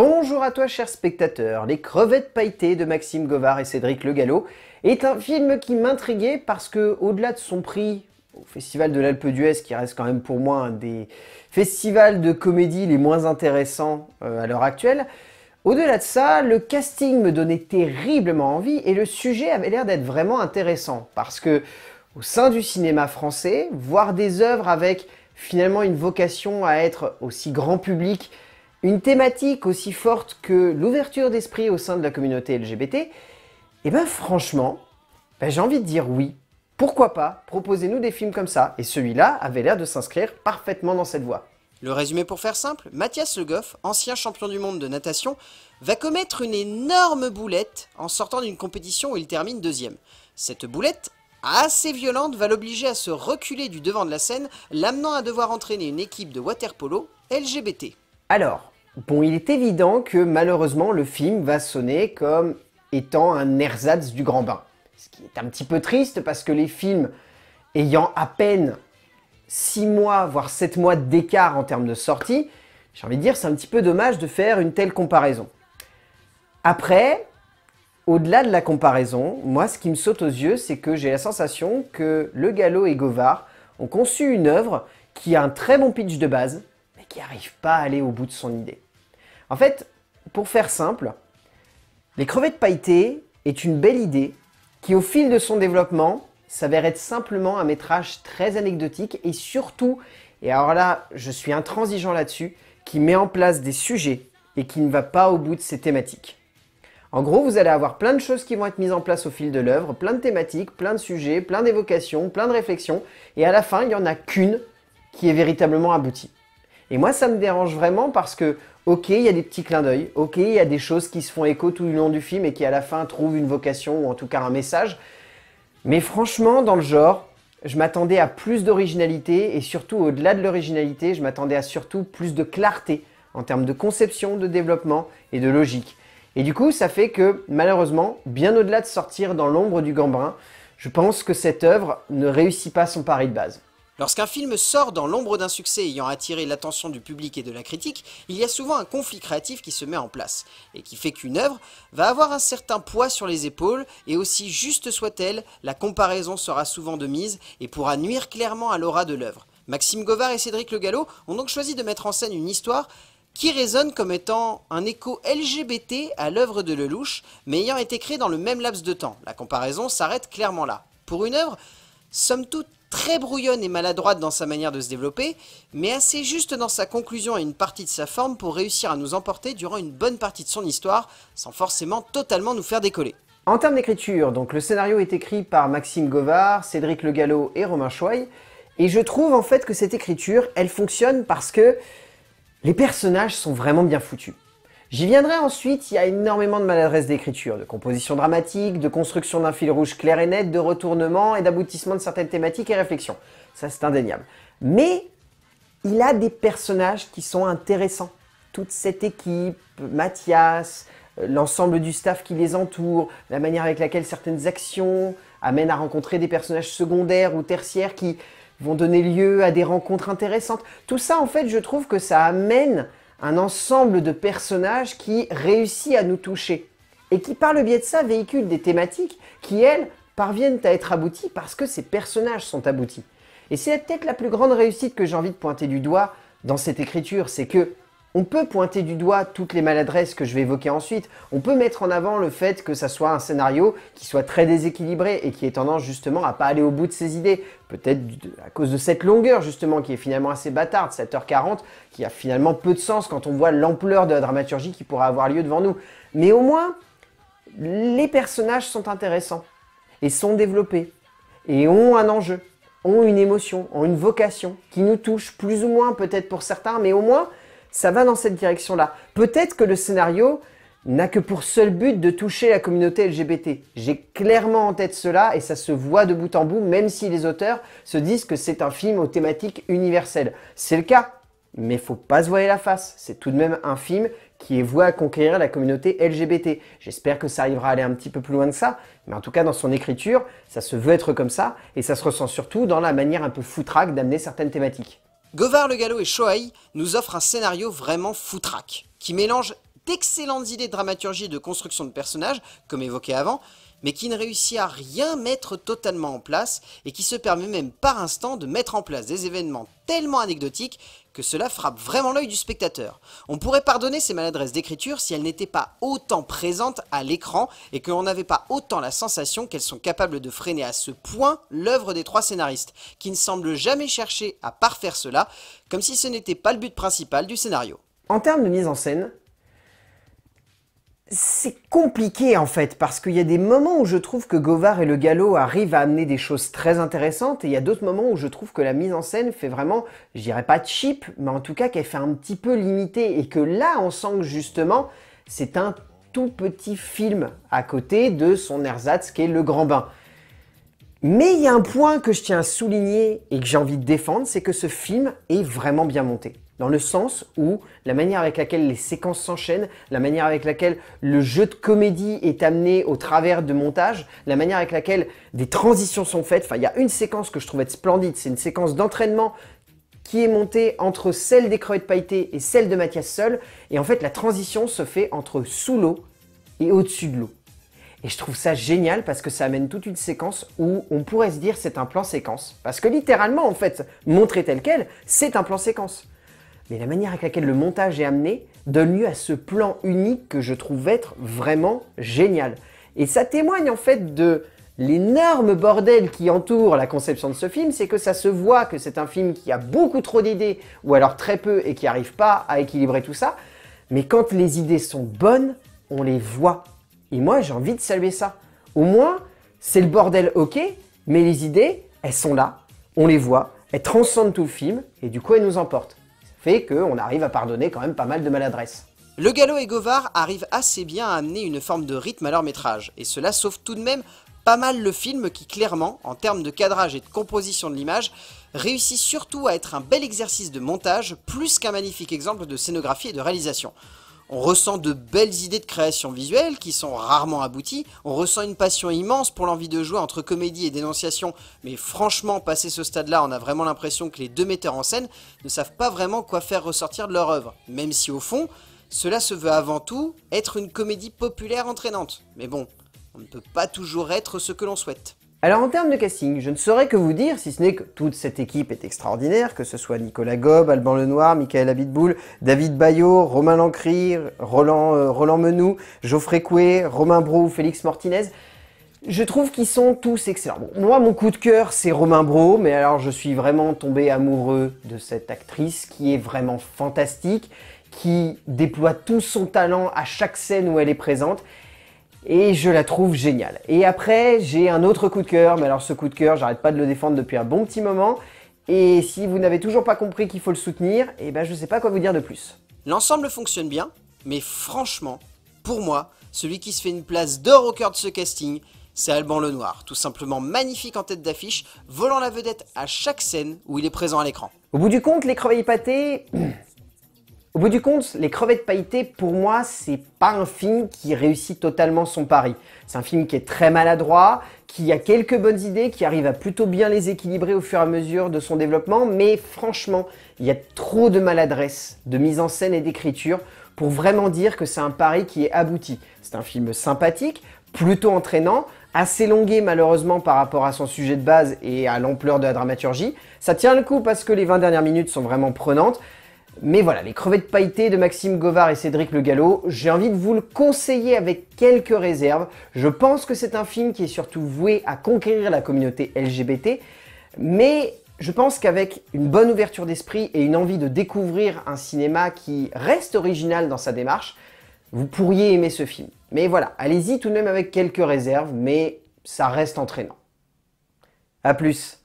Bonjour à toi cher spectateur, Les crevettes pailletées de Maxime Govard et Cédric Le Gallo est un film qui m'intriguait parce que au-delà de son prix au Festival de l'Alpe d'Huez qui reste quand même pour moi un des festivals de comédie les moins intéressants euh, à l'heure actuelle, au-delà de ça, le casting me donnait terriblement envie et le sujet avait l'air d'être vraiment intéressant parce que au sein du cinéma français, voir des œuvres avec finalement une vocation à être aussi grand public une thématique aussi forte que l'ouverture d'esprit au sein de la communauté LGBT, et eh ben franchement, ben, j'ai envie de dire oui. Pourquoi pas Proposez-nous des films comme ça, et celui-là avait l'air de s'inscrire parfaitement dans cette voie. Le résumé pour faire simple, Mathias Le Goff, ancien champion du monde de natation, va commettre une énorme boulette en sortant d'une compétition où il termine deuxième. Cette boulette, assez violente, va l'obliger à se reculer du devant de la scène, l'amenant à devoir entraîner une équipe de waterpolo LGBT. Alors, Bon, il est évident que malheureusement le film va sonner comme étant un ersatz du grand bain. Ce qui est un petit peu triste parce que les films ayant à peine 6 mois, voire 7 mois d'écart en termes de sortie, j'ai envie de dire c'est un petit peu dommage de faire une telle comparaison. Après, au-delà de la comparaison, moi ce qui me saute aux yeux, c'est que j'ai la sensation que Le Gallo et Govard ont conçu une œuvre qui a un très bon pitch de base, mais qui n'arrive pas à aller au bout de son idée. En fait, pour faire simple, les crevettes pailletées est une belle idée qui, au fil de son développement, s'avère être simplement un métrage très anecdotique et surtout, et alors là, je suis intransigeant là-dessus, qui met en place des sujets et qui ne va pas au bout de ses thématiques. En gros, vous allez avoir plein de choses qui vont être mises en place au fil de l'œuvre, plein de thématiques, plein de sujets, plein d'évocations, plein de réflexions, et à la fin, il n'y en a qu'une qui est véritablement aboutie. Et moi, ça me dérange vraiment parce que, ok, il y a des petits clins d'œil, ok, il y a des choses qui se font écho tout le long du film et qui à la fin trouvent une vocation ou en tout cas un message. Mais franchement, dans le genre, je m'attendais à plus d'originalité et surtout au-delà de l'originalité, je m'attendais à surtout plus de clarté en termes de conception, de développement et de logique. Et du coup, ça fait que malheureusement, bien au-delà de sortir dans l'ombre du Gambrin, je pense que cette œuvre ne réussit pas son pari de base. Lorsqu'un film sort dans l'ombre d'un succès ayant attiré l'attention du public et de la critique, il y a souvent un conflit créatif qui se met en place, et qui fait qu'une œuvre va avoir un certain poids sur les épaules, et aussi juste soit-elle, la comparaison sera souvent de mise et pourra nuire clairement à l'aura de l'œuvre. Maxime Govard et Cédric Le Gallo ont donc choisi de mettre en scène une histoire qui résonne comme étant un écho LGBT à l'œuvre de Lelouch, mais ayant été créée dans le même laps de temps. La comparaison s'arrête clairement là. Pour une œuvre, somme toute très brouillonne et maladroite dans sa manière de se développer, mais assez juste dans sa conclusion et une partie de sa forme pour réussir à nous emporter durant une bonne partie de son histoire, sans forcément totalement nous faire décoller. En termes d'écriture, donc le scénario est écrit par Maxime Govard, Cédric Le Gallo et Romain Choy, et je trouve en fait que cette écriture, elle fonctionne parce que les personnages sont vraiment bien foutus. J'y viendrai ensuite, il y a énormément de maladresse d'écriture, de composition dramatique, de construction d'un fil rouge clair et net, de retournement et d'aboutissement de certaines thématiques et réflexions. Ça, c'est indéniable. Mais il a des personnages qui sont intéressants. Toute cette équipe, Mathias, euh, l'ensemble du staff qui les entoure, la manière avec laquelle certaines actions amènent à rencontrer des personnages secondaires ou tertiaires qui vont donner lieu à des rencontres intéressantes. Tout ça, en fait, je trouve que ça amène un ensemble de personnages qui réussit à nous toucher et qui par le biais de ça véhicule des thématiques qui, elles, parviennent à être abouties parce que ces personnages sont aboutis. Et c'est peut-être la plus grande réussite que j'ai envie de pointer du doigt dans cette écriture, c'est que on peut pointer du doigt toutes les maladresses que je vais évoquer ensuite. On peut mettre en avant le fait que ça soit un scénario qui soit très déséquilibré et qui ait tendance justement à pas aller au bout de ses idées. Peut-être à cause de cette longueur justement qui est finalement assez bâtarde, 7h40, qui a finalement peu de sens quand on voit l'ampleur de la dramaturgie qui pourrait avoir lieu devant nous. Mais au moins, les personnages sont intéressants et sont développés et ont un enjeu, ont une émotion, ont une vocation qui nous touche plus ou moins peut-être pour certains, mais au moins ça va dans cette direction-là. Peut-être que le scénario n'a que pour seul but de toucher la communauté LGBT. J'ai clairement en tête cela et ça se voit de bout en bout, même si les auteurs se disent que c'est un film aux thématiques universelles. C'est le cas, mais faut pas se voiler la face. C'est tout de même un film qui est voué à conquérir la communauté LGBT. J'espère que ça arrivera à aller un petit peu plus loin que ça, mais en tout cas dans son écriture, ça se veut être comme ça et ça se ressent surtout dans la manière un peu foutraque d'amener certaines thématiques. Govard le Gallo et Shoaï nous offrent un scénario vraiment foutraque, qui mélange d'excellentes idées de dramaturgie et de construction de personnages, comme évoqué avant, mais qui ne réussit à rien mettre totalement en place et qui se permet même par instant de mettre en place des événements tellement anecdotiques que cela frappe vraiment l'œil du spectateur. On pourrait pardonner ces maladresses d'écriture si elles n'étaient pas autant présentes à l'écran et que l'on n'avait pas autant la sensation qu'elles sont capables de freiner à ce point l'œuvre des trois scénaristes, qui ne semblent jamais chercher à parfaire cela, comme si ce n'était pas le but principal du scénario. En termes de mise en scène, c'est compliqué en fait, parce qu'il y a des moments où je trouve que Govard et le galop arrivent à amener des choses très intéressantes, et il y a d'autres moments où je trouve que la mise en scène fait vraiment, je dirais pas cheap, mais en tout cas qu'elle fait un petit peu limitée, et que là on sent que justement c'est un tout petit film à côté de son ersatz qui est Le Grand Bain. Mais il y a un point que je tiens à souligner et que j'ai envie de défendre, c'est que ce film est vraiment bien monté dans le sens où la manière avec laquelle les séquences s'enchaînent, la manière avec laquelle le jeu de comédie est amené au travers de montage, la manière avec laquelle des transitions sont faites. Enfin, il y a une séquence que je trouve être splendide, c'est une séquence d'entraînement qui est montée entre celle des crevettes pailletées et celle de Mathias Seul. Et en fait, la transition se fait entre sous l'eau et au-dessus de l'eau. Et je trouve ça génial parce que ça amène toute une séquence où on pourrait se dire c'est un plan séquence. Parce que littéralement, en fait, montrer tel quel, c'est un plan séquence mais la manière avec laquelle le montage est amené donne lieu à ce plan unique que je trouve être vraiment génial. Et ça témoigne en fait de l'énorme bordel qui entoure la conception de ce film, c'est que ça se voit que c'est un film qui a beaucoup trop d'idées, ou alors très peu, et qui n'arrive pas à équilibrer tout ça. Mais quand les idées sont bonnes, on les voit. Et moi, j'ai envie de saluer ça. Au moins, c'est le bordel, ok, mais les idées, elles sont là, on les voit, elles transcendent tout le film, et du coup, elles nous emportent fait qu'on arrive à pardonner quand même pas mal de maladresse. Le Gallo et Govard arrivent assez bien à amener une forme de rythme à leur métrage, et cela sauve tout de même pas mal le film qui clairement, en termes de cadrage et de composition de l'image, réussit surtout à être un bel exercice de montage plus qu'un magnifique exemple de scénographie et de réalisation. On ressent de belles idées de création visuelle qui sont rarement abouties. On ressent une passion immense pour l'envie de jouer entre comédie et dénonciation. Mais franchement, passé ce stade-là, on a vraiment l'impression que les deux metteurs en scène ne savent pas vraiment quoi faire ressortir de leur œuvre. Même si au fond, cela se veut avant tout être une comédie populaire entraînante. Mais bon, on ne peut pas toujours être ce que l'on souhaite. Alors en termes de casting, je ne saurais que vous dire, si ce n'est que toute cette équipe est extraordinaire, que ce soit Nicolas Gobbe, Alban Lenoir, Michael Abitboul, David Bayot, Romain Lancry, euh, Roland, Menou, Geoffrey Coué, Romain Brou, Félix Martinez. Je trouve qu'ils sont tous excellents. moi, mon coup de cœur, c'est Romain Bro, mais alors je suis vraiment tombé amoureux de cette actrice qui est vraiment fantastique, qui déploie tout son talent à chaque scène où elle est présente et je la trouve géniale. Et après, j'ai un autre coup de cœur, mais alors ce coup de cœur, j'arrête pas de le défendre depuis un bon petit moment, et si vous n'avez toujours pas compris qu'il faut le soutenir, et eh ben je sais pas quoi vous dire de plus. L'ensemble fonctionne bien, mais franchement, pour moi, celui qui se fait une place d'or au cœur de ce casting, c'est Alban Lenoir, tout simplement magnifique en tête d'affiche, volant la vedette à chaque scène où il est présent à l'écran. Au bout du compte, les creveilles pâtées, au bout du compte, les crevettes pailletées, pour moi, c'est pas un film qui réussit totalement son pari. C'est un film qui est très maladroit, qui a quelques bonnes idées, qui arrive à plutôt bien les équilibrer au fur et à mesure de son développement, mais franchement, il y a trop de maladresse, de mise en scène et d'écriture pour vraiment dire que c'est un pari qui est abouti. C'est un film sympathique, plutôt entraînant, assez longué malheureusement par rapport à son sujet de base et à l'ampleur de la dramaturgie. Ça tient le coup parce que les 20 dernières minutes sont vraiment prenantes, mais voilà, les crevettes pailletées de Maxime Govard et Cédric Le Gallo, j'ai envie de vous le conseiller avec quelques réserves. Je pense que c'est un film qui est surtout voué à conquérir la communauté LGBT, mais je pense qu'avec une bonne ouverture d'esprit et une envie de découvrir un cinéma qui reste original dans sa démarche, vous pourriez aimer ce film. Mais voilà, allez-y tout de même avec quelques réserves, mais ça reste entraînant. A plus